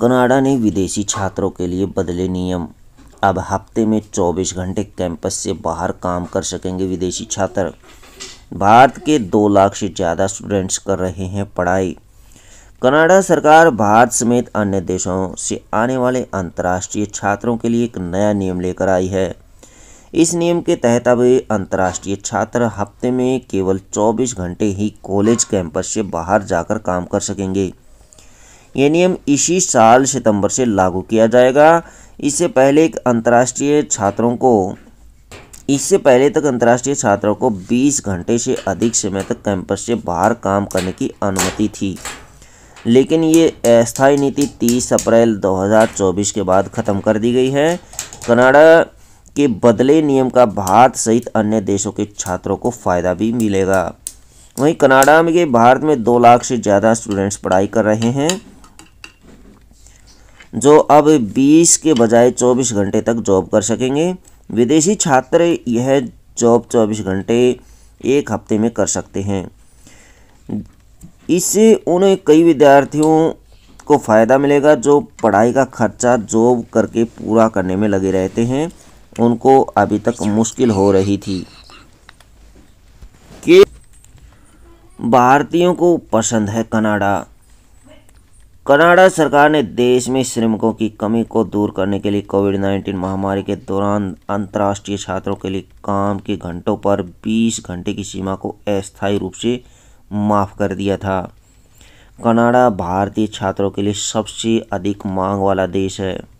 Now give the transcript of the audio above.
Canada ने विदेशी छात्रों के लिए बदले नियम अब हफ्ते में 24 घंटे कैंपस से बाहर काम कर सकेंगे विदेशी छात्र भारत के दो लाख से ज़्यादा स्टूडेंट्स कर रहे हैं पढ़ाई कनाडा सरकार भारत समेत अन्य देशों से आने वाले अंतर्राष्ट्रीय छात्रों के लिए एक नया नियम लेकर आई है इस नियम के तहत अब अंतर्राष्ट्रीय छात्र हफ्ते में केवल 24 घंटे ही कॉलेज कैंपस से बाहर जाकर काम कर सकेंगे ये नियम इसी साल सितंबर से लागू किया जाएगा इससे पहले एक अंतर्राष्ट्रीय छात्रों को इससे पहले तक अंतर्राष्ट्रीय छात्रों को 20 घंटे से अधिक समय तक कैंपस से बाहर काम करने की अनुमति थी लेकिन ये अस्थायी नीति 30 अप्रैल 2024 के बाद ख़त्म कर दी गई है कनाडा के बदले नियम का भारत सहित अन्य देशों के छात्रों को फ़ायदा भी मिलेगा वहीं कनाडा में भारत में दो लाख से ज़्यादा स्टूडेंट्स पढ़ाई कर रहे हैं जो अब 20 के बजाय 24 घंटे तक जॉब कर सकेंगे विदेशी छात्र यह जॉब 24 घंटे एक हफ्ते में कर सकते हैं इससे उन्हें कई विद्यार्थियों को फ़ायदा मिलेगा जो पढ़ाई का खर्चा जॉब करके पूरा करने में लगे रहते हैं उनको अभी तक मुश्किल हो रही थी कि भारतीयों को पसंद है कनाडा कनाडा सरकार ने देश में श्रमिकों की कमी को दूर करने के लिए कोविड 19 महामारी के दौरान अंतर्राष्ट्रीय छात्रों के लिए काम के घंटों पर 20 घंटे की सीमा को अस्थायी रूप से माफ़ कर दिया था कनाडा भारतीय छात्रों के लिए सबसे अधिक मांग वाला देश है